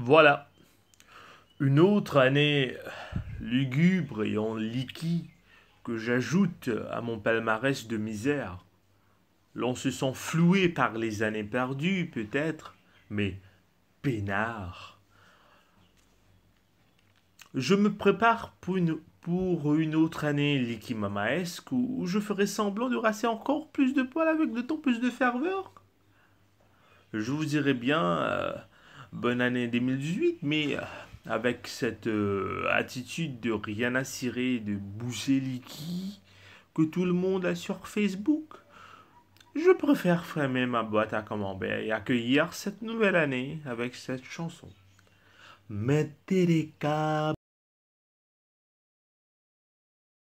Voilà. Une autre année lugubre et en liquide que j'ajoute à mon palmarès de misère. L'on se sent floué par les années perdues, peut-être, mais peinard. Je me prépare pour une, pour une autre année liquimamaesque où je ferai semblant de rasser encore plus de poils avec de tant plus de ferveur. Je vous dirai bien. Euh, bonne année 2018, mais euh, avec cette euh, attitude de rien à cirer de bouger liki que tout le monde a sur Facebook, je préfère fermer ma boîte à camembert et accueillir cette nouvelle année avec cette chanson. Mettez les câbles.